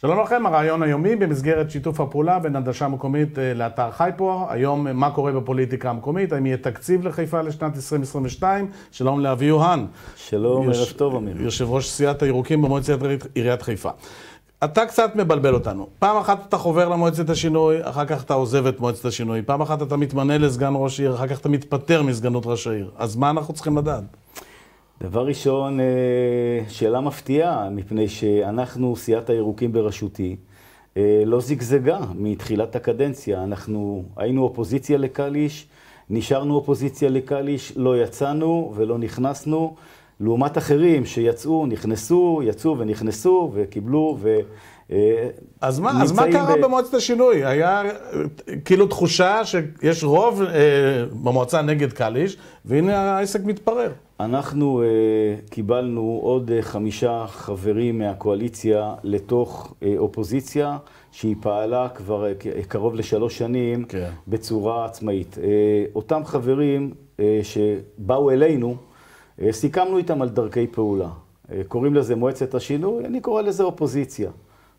שלום לכם, הרעיון היומי במסגרת שיתוף הפעולה בין הנדשה מקומית אה, לאתר חייפו. היום, אה, מה קורה בפוליטיקה המקומית? האם יהיה תקציב לחיפה לשנת 2022? שלום לאבי יוהן. שלום, יש... ערב טוב, אמיר. יושב ראש סיעת הירוקים במועצת עיריית חיפה. אתה קצת מבלבל אותנו. פעם אחת אתה חובר למועצת השינוי, אחר כך אתה עוזב את מועצת השינוי. פעם אחת אתה מתמנה לסגן ראש עיר, אחר כך אתה מתפטר מסגנות ראש העיר. אז מה אנחנו צריכים לדעת? דבר ראשון, אה, שאלה מפתיעה, מפני שאנחנו, סיעת הירוקים בראשותי, אה, לא זיגזגה מתחילת הקדנציה. אנחנו היינו אופוזיציה לקליש, נשארנו אופוזיציה לקליש, לא יצאנו ולא נכנסנו, לעומת אחרים שיצאו, נכנסו, יצאו ונכנסו וקיבלו ו... אה, אז מה, אז מה קרה ב... במועצת השינוי? היה אה, כאילו תחושה שיש רוב אה, במועצה נגד קליש, והנה העסק מתפרר. אנחנו אה, קיבלנו עוד אה, חמישה חברים מהקואליציה לתוך אה, אופוזיציה, שהיא פעלה כבר אה, קרוב לשלוש שנים כן. בצורה עצמאית. אה, אותם חברים אה, שבאו אלינו, אה, סיכמנו איתם על דרכי פעולה. אה, קוראים לזה מועצת השינוי, אני קורא לזה אופוזיציה.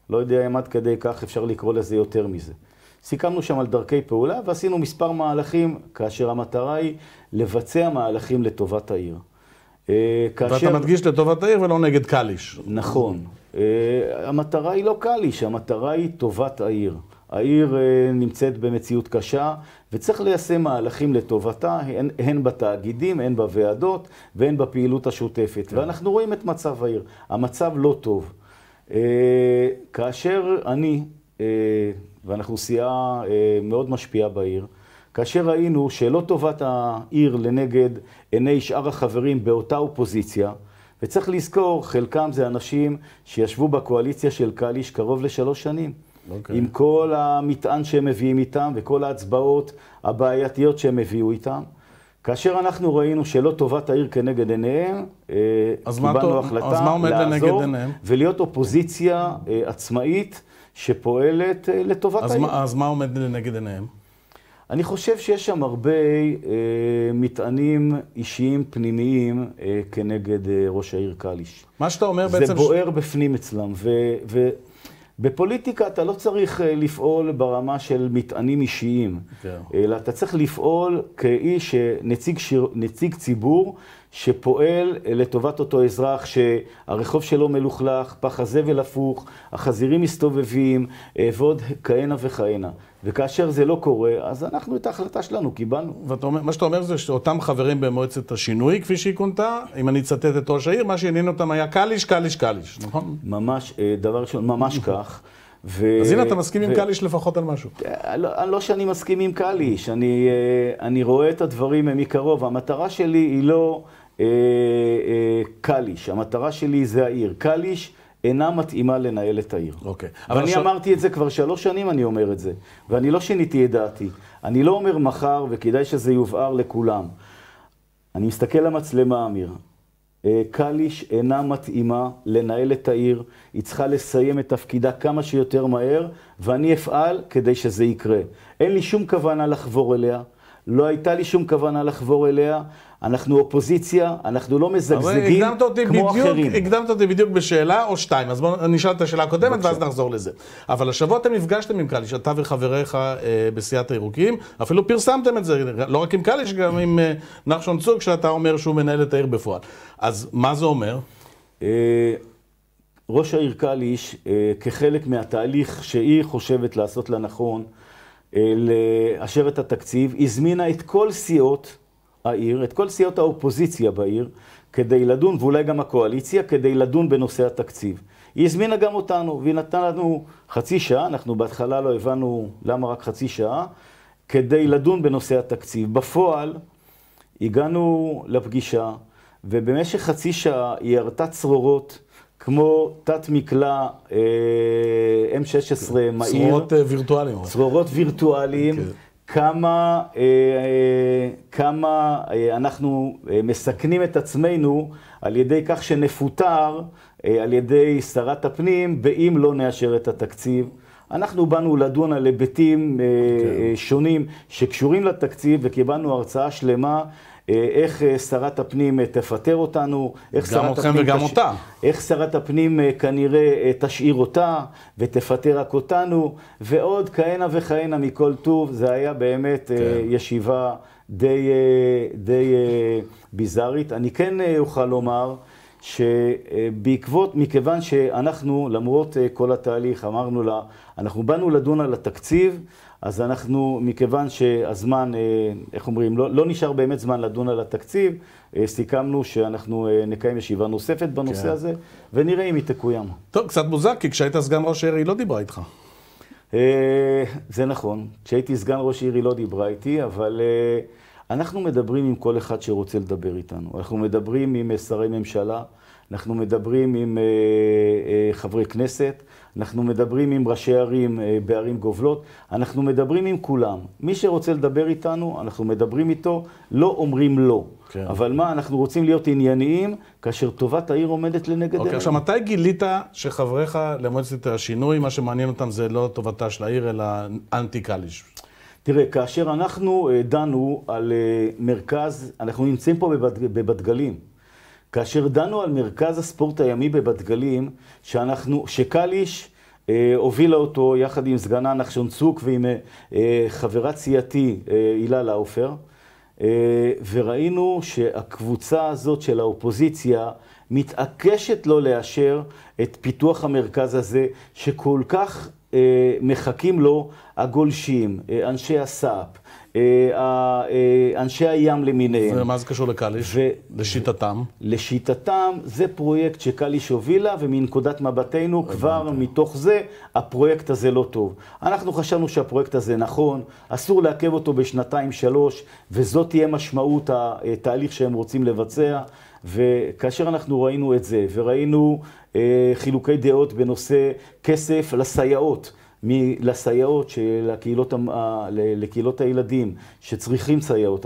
לא יודע אם עד כדי כך אפשר לקרוא לזה יותר מזה. סיכמנו שם על דרכי פעולה ועשינו מספר מהלכים, כאשר המטרה היא לבצע מהלכים לטובת העיר. אה, כאשר... ואתה מדגיש לטובת העיר ולא נגד קליש. נכון. אה, המטרה היא לא קליש, המטרה היא טובת העיר. העיר אה, נמצאת במציאות קשה, וצריך ליישם מהלכים לטובתה, הן, הן בתאגידים, הן בוועדות, והן בפעילות השותפת. כן. ואנחנו רואים את מצב העיר. המצב לא טוב. אה, כאשר אני, אה, ואנחנו סיעה אה, מאוד משפיעה בעיר, כאשר ראינו שלא טובת העיר לנגד עיני שאר החברים באותה אופוזיציה, וצריך לזכור, חלקם זה אנשים שישבו בקואליציה של קליש קרוב לשלוש שנים. Okay. אוקיי. עם כל המטען שהם מביאים איתם וכל ההצבעות הבעייתיות שהם הביאו איתם. כאשר אנחנו ראינו שלא טובת העיר כנגד עיניהם, אה, קיבלנו מה, החלטה אז מה עומד לעזור עיניהם? ולהיות אופוזיציה אה, עצמאית שפועלת אה, לטובת אז העיר. מה, אז מה עומד לנגד עיניהם? אני חושב שיש שם הרבה אה, מטענים אישיים פנימיים אה, כנגד אה, ראש העיר קליש. מה שאתה אומר זה בעצם... זה בוער ש... בפנים אצלם, ו, ו, בפוליטיקה אתה לא צריך אה, לפעול ברמה של מטענים אישיים, okay. אלא אתה צריך לפעול כאיש, נציג, שיר, נציג ציבור שפועל אה, לטובת אותו אזרח שהרחוב שלו מלוכלך, פח הזבל הפוך, החזירים מסתובבים אה, ועוד כהנה וכהנה. וכאשר זה לא קורה, אז אנחנו את ההחלטה שלנו קיבלנו. ומה שאתה אומר זה שאותם חברים במועצת השינוי, כפי שהיא כונתה, אם אני אצטט את ראש העיר, מה שעניין אותם היה קליש, קליש, קליש, נכון? ממש, אה, דבר ראשון, ממש נכון. כך. ו... אז הנה, אתה מסכים ו... עם קליש לפחות על משהו. אה, לא, לא שאני מסכים עם קליש, אני, אה, אני רואה את הדברים מקרוב. המטרה שלי היא לא אה, אה, קליש, המטרה שלי זה העיר. קליש... אינה מתאימה לנהל את העיר. אוקיי. Okay. ואני ש... אמרתי את זה כבר שלוש שנים, אני אומר את זה. ואני לא שיניתי את דעתי. אני לא אומר מחר, וכדאי שזה יובהר לכולם. אני מסתכל למצלמה, אמיר. אה, קליש אינה מתאימה לנהל את העיר, היא צריכה לסיים את תפקידה כמה שיותר מהר, ואני אפעל כדי שזה יקרה. אין לי שום כוונה לחבור אליה, לא הייתה לי שום כוונה לחבור אליה, אנחנו אופוזיציה, אנחנו לא מזגזגים כמו בדיוק, אחרים. הקדמת אותי בדיוק בשאלה או שתיים, אז בואו נשאל את השאלה הקודמת ואז נחזור לזה. אבל השבוע אתם נפגשתם עם קליש, אתה וחבריך אה, בסיעת הירוקים, אפילו פרסמתם את זה, לא רק עם קליש, גם עם אה, נחשון צוק, שאתה אומר שהוא מנהל את העיר בפועל. אז מה זה אומר? אה, ראש העיר קליש, אה, כחלק מהתהליך שהיא חושבת לעשות לנכון, אה, לאשר את התקציב, הזמינה את כל סיעות העיר, את כל סיעות האופוזיציה בעיר, כדי לדון, ואולי גם הקואליציה, כדי לדון בנושא התקציב. היא הזמינה גם אותנו, והיא נתנה לנו חצי שעה, אנחנו בהתחלה לא הבנו למה רק חצי שעה, כדי לדון בנושא התקציב. בפועל, הגענו לפגישה, ובמשך חצי שעה היא הרתה צרורות. כמו תת-מקלע אה, M16 מהיר. צרורות אה, וירטואליים. צרורות וירטואליים. Okay. כן. כמה, אה, אה, כמה אה, אנחנו מסכנים את עצמנו על ידי כך שנפוטר על ידי שרת הפנים, באם לא נאשר את התקציב. אנחנו באנו לדון על היבטים okay. כן. שונים שקשורים לתקציב וקיבלנו הרצאה שלמה אה, איך אה, שרת הפנים אה, תפטר אותנו, איך גם שרת הפנים... וגם תש... אותה. איך שרת הפנים כנראה תשאיר אותה ותפטר רק אותנו, ועוד כהנה וכהנה מכל טוב. זה היה באמת כן. ישיבה די, די ביזארית. אני כן אוכל לומר שבעקבות, מכיוון שאנחנו, למרות כל התהליך, אמרנו לה, אנחנו באנו לדון על התקציב, אז אנחנו, מכיוון שהזמן, אה, איך אומרים, לא, לא נשאר באמת זמן לדון על התקציב, אה, סיכמנו שאנחנו אה, נקיים ישיבה נוספת בנושא כן. הזה, ונראה אם היא תקוים. טוב, קצת מוזר, כי כשהיית סגן ראש העיר היא לא דיברה איתך. זה נכון, כשהייתי סגן ראש עיר היא לא דיברה איתי, אבל אנחנו מדברים עם כל אחד שרוצה לדבר איתנו. אנחנו מדברים עם שרי ממשלה, אנחנו מדברים עם חברי כנסת, אנחנו מדברים עם ראשי ערים אה, בערים גובלות, אנחנו מדברים עם כולם. מי שרוצה לדבר איתנו, אנחנו מדברים איתו, לא אומרים לא. כן. אבל מה, אנחנו רוצים להיות ענייניים כאשר טובת העיר עומדת לנגד אוקיי, עינינו. אוקיי, עכשיו מתי גילית שחבריך למועצת השינוי, מה שמעניין אותם זה לא טובתה של העיר, אלא אנטי קליש? תראה, כאשר אנחנו אה, דנו על אה, מרכז, אנחנו נמצאים פה בבת, בבת גלים. כאשר דנו על מרכז הספורט הימי בבת גלים, שאנחנו, שקליש אה, הובילה אותו יחד עם סגנה נחשון צוק ועם אה, חברת סיעתי אה, הילה לאופר, אה, וראינו שהקבוצה הזאת של האופוזיציה מתעקשת לא לאשר את פיתוח המרכז הזה, שכל כך אה, מחכים לו הגולשים, אה, אנשי הסאפ, אה, אה, אנשי הים למיניהם. ומה זה קשור לקליש? ו... לשיטתם? לשיטתם, זה פרויקט שקליש הובילה, ומנקודת מבטנו, כבר מתוך זה, הפרויקט הזה לא טוב. אנחנו חשבנו שהפרויקט הזה נכון, אסור לעכב אותו בשנתיים-שלוש, וזאת תהיה משמעות התהליך שהם רוצים לבצע. וכאשר אנחנו ראינו את זה, וראינו אה, חילוקי דעות בנושא כסף לסייעות, לסייעות, של הקהילות, לקהילות הילדים שצריכים סייעות,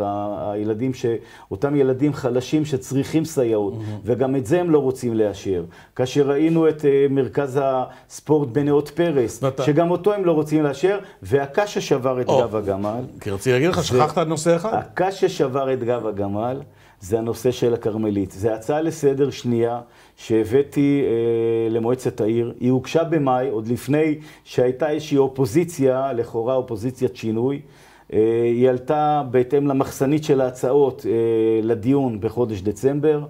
הילדים ש... אותם ילדים חלשים שצריכים סייעות, mm-hmm. וגם את זה הם לא רוצים לאשר. כאשר ראינו את אה, מרכז הספורט בנאות פרס, ואתה... שגם אותו הם לא רוצים לאשר, והקש ששבר את oh. גב הגמל. כי רציתי להגיד לך, שכחת נושא אחד. הקש ששבר את גב הגמל. זה הנושא של הכרמלית. זו הצעה לסדר שנייה שהבאתי אה, למועצת העיר. היא הוגשה במאי, עוד לפני שהייתה איזושהי אופוזיציה, לכאורה אופוזיציית שינוי. אה, היא עלתה בהתאם למחסנית של ההצעות אה, לדיון בחודש דצמבר.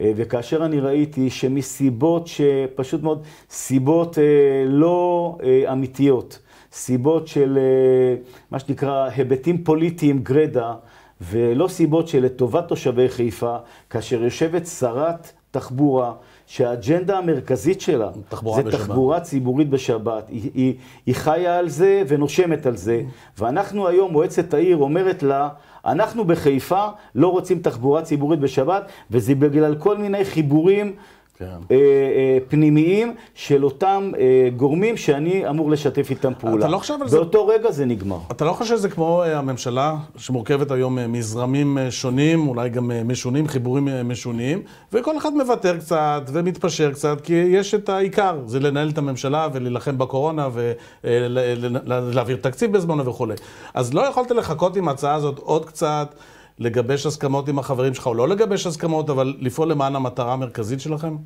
אה, וכאשר אני ראיתי שמסיבות שפשוט מאוד, סיבות אה, לא אה, אמיתיות, סיבות של אה, מה שנקרא היבטים פוליטיים גרידא, ולא סיבות שלטובת תושבי חיפה, כאשר יושבת שרת תחבורה, שהאג'נדה המרכזית שלה תחבורה זה בשבת. תחבורה ציבורית בשבת. היא, היא, היא חיה על זה ונושמת על זה. ואנחנו היום, מועצת העיר אומרת לה, אנחנו בחיפה לא רוצים תחבורה ציבורית בשבת, וזה בגלל כל מיני חיבורים כן. אה, אה, פנימיים של אותם אה, גורמים שאני אמור לשתף איתם פעולה. אתה לא חושב על זה... באותו רגע זה נגמר. אתה לא חושב שזה כמו הממשלה שמורכבת היום מזרמים שונים, אולי גם משונים, חיבורים משונים, וכל אחד מוותר קצת ומתפשר קצת, כי יש את העיקר, זה לנהל את הממשלה ולהילחם בקורונה ולהעביר תקציב בזמנו וכולי. אז לא יכולת לחכות עם ההצעה הזאת עוד קצת. לגבש הסכמות עם החברים שלך, או לא לגבש הסכמות, אבל לפעול למען המטרה המרכזית שלכם?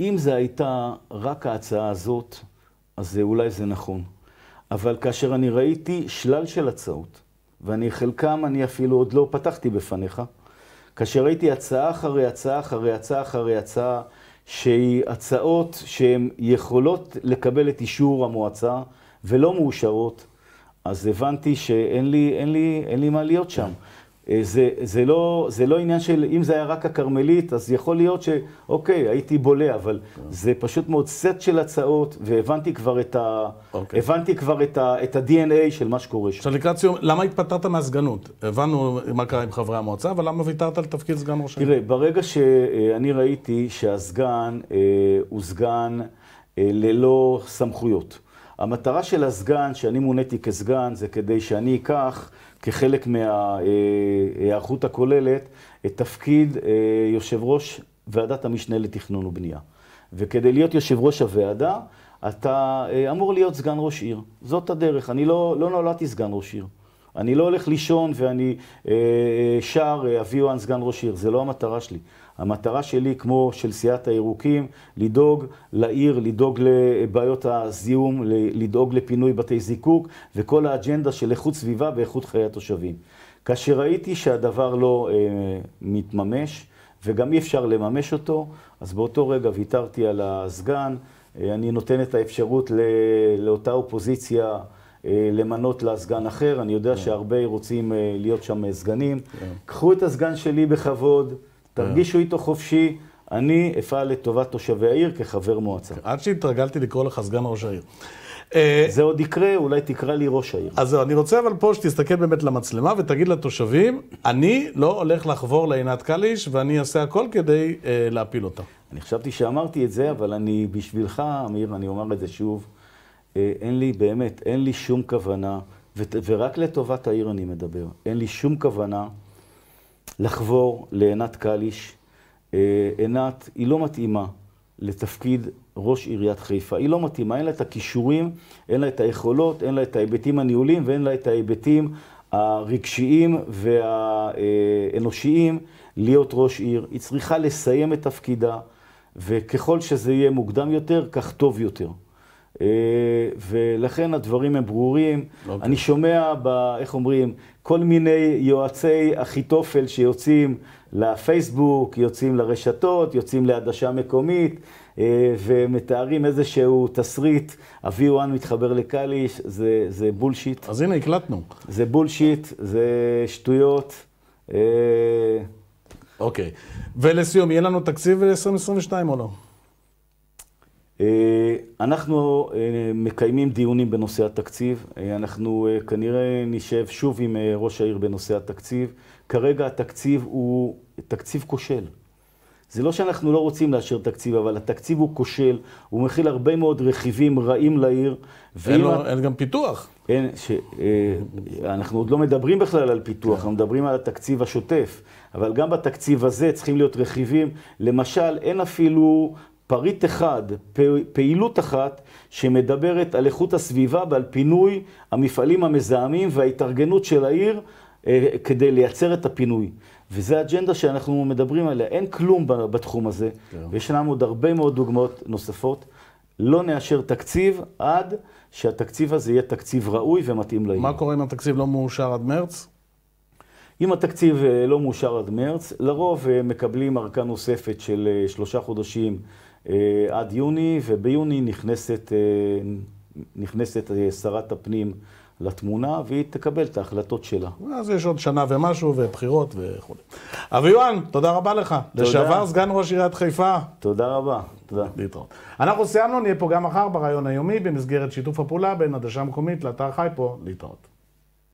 אם זו הייתה רק ההצעה הזאת, אז אולי זה נכון. אבל כאשר אני ראיתי שלל של הצעות, ואני חלקם, אני אפילו עוד לא פתחתי בפניך, כאשר ראיתי הצעה אחרי הצעה אחרי הצעה אחרי הצעה, שהיא הצעות שהן יכולות לקבל את אישור המועצה ולא מאושרות, אז הבנתי שאין לי, אין לי, אין לי מה להיות שם. אה, זה, זה, לא, זה לא עניין של אם זה היה רק הכרמלית, אז יכול להיות שאוקיי, הייתי בולע, אבל okay. זה פשוט מאוד סט של הצעות, והבנתי כבר את, ה, okay. אוקיי. הבנתי כבר את, ה, את ה-DNA של מה שקורה שם. עכשיו לקראת סיום, למה התפטרת מהסגנות? הבנו מה קרה עם חברי המועצה, אבל למה ויתרת על תפקיד סגן ראש העיר? תראה, ברגע שאני אה, ראיתי שהסגן אה, הוא סגן אה, ללא סמכויות, המטרה של הסגן, שאני מוניתי כסגן, זה כדי שאני אקח כחלק מההיערכות הכוללת את תפקיד אה, יושב ראש ועדת המשנה לתכנון ובנייה. וכדי להיות יושב ראש הוועדה, אתה אה, אמור להיות סגן ראש עיר. זאת הדרך. אני לא, לא נולדתי סגן ראש עיר. אני לא הולך לישון ואני אה, אה, שר שר אה, אביואן סגן ראש עיר, זה לא המטרה שלי. המטרה שלי, כמו של סיעת הירוקים, לדאוג לעיר, לדאוג לבעיות הזיהום, לדאוג לפינוי בתי זיקוק, וכל האג'נדה של איכות סביבה ואיכות חיי התושבים. כאשר ראיתי שהדבר לא אה, מתממש, וגם אי אפשר לממש אותו, אז באותו רגע ויתרתי על הסגן, אה, אני נותן את האפשרות לא, לאותה אופוזיציה אה, למנות לה סגן אחר, אני יודע yeah. כן. שהרבה רוצים אה, להיות שם אה, סגנים. Yeah. כן. קחו את הסגן שלי בכבוד, כן. תרגישו yeah. איתו חופשי. אני אפעל לטובת תושבי העיר כחבר מועצה. עד שהתרגלתי לקרוא לך סגן ראש העיר. זה עוד יקרה, אולי תקרא לי ראש העיר. אז זהו, אני רוצה אבל פה שתסתכל באמת למצלמה ותגיד לתושבים, אני לא הולך לחבור לעינת קליש ואני אעשה הכל כדי אה, להפיל אותה. אני חשבתי שאמרתי את זה, אבל אני בשבילך, אמיר, אני אומר את זה שוב. אה, אין לי, באמת, אין לי שום כוונה, ו- ורק לטובת העיר אני מדבר, אין לי שום כוונה לחבור לעינת קליש. אה, עינת, היא לא מתאימה לתפקיד ראש עיריית חיפה. היא לא מתאימה, אין לה את הכישורים, אין לה את היכולות, אין לה את ההיבטים הניהולים ואין לה את ההיבטים הרגשיים והאנושיים להיות ראש עיר. היא צריכה לסיים את תפקידה, וככל שזה יהיה מוקדם יותר, כך טוב יותר. אה, ולכן הדברים הם ברורים. Okay. אוקיי. אני שומע, ב, איך אומרים, כל מיני יועצי אחיתופל שיוצאים לפייסבוק, יוצאים לרשתות, יוצאים לעדשה מקומית, אה, ומתארים איזשהו תסריט, אבי וואן מתחבר לקאליש, זה, זה בולשיט. אז הנה, הקלטנו. זה בולשיט, זה שטויות. אה. אוקיי. Okay. ולסיום, יהיה לנו תקציב ל-2022 או לא? אה, אנחנו אה, מקיימים דיונים בנושא התקציב, אה, אנחנו כנראה נשב שוב עם ראש העיר בנושא התקציב. כרגע התקציב הוא תקציב כושל. זה לא שאנחנו לא רוצים לאשר תקציב, אבל התקציב הוא כושל, הוא מכיל הרבה מאוד רכיבים רעים לעיר. אין, לו, את... אין גם פיתוח. אין, ש... אנחנו עוד לא מדברים בכלל על פיתוח, אנחנו מדברים על התקציב השוטף. אבל גם בתקציב הזה צריכים להיות רכיבים. למשל, אין אפילו פריט אחד, פעילות אחת, שמדברת על איכות הסביבה ועל פינוי המפעלים המזהמים וההתארגנות של העיר אה, כדי לייצר את הפינוי. וזו האג'נדה שאנחנו מדברים עליה. אין כלום בתחום הזה, כן. ויש לנו עוד הרבה מאוד דוגמאות נוספות. לא נאשר תקציב עד שהתקציב הזה יהיה תקציב ראוי ומתאים לעיר. מה קורה אם התקציב לא מאושר עד מרץ? אם התקציב אה, לא מאושר עד מרץ, לרוב אה, מקבלים ארכה נוספת של שלושה חודשים אה, עד יוני, וביוני נכנסת, אה, נכנסת אה, שרת הפנים לתמונה, והיא תקבל את ההחלטות שלה. אז יש עוד שנה ומשהו, ובחירות וכו'. אבי יואן, תודה רבה לך. תודה. לשעבר סגן ראש עיריית חיפה. תודה רבה. תודה. להתראות. אנחנו סיימנו, נהיה פה גם מחר ברעיון היומי, במסגרת שיתוף הפעולה בין עדשה מקומית לאתר חי פה. להתראות.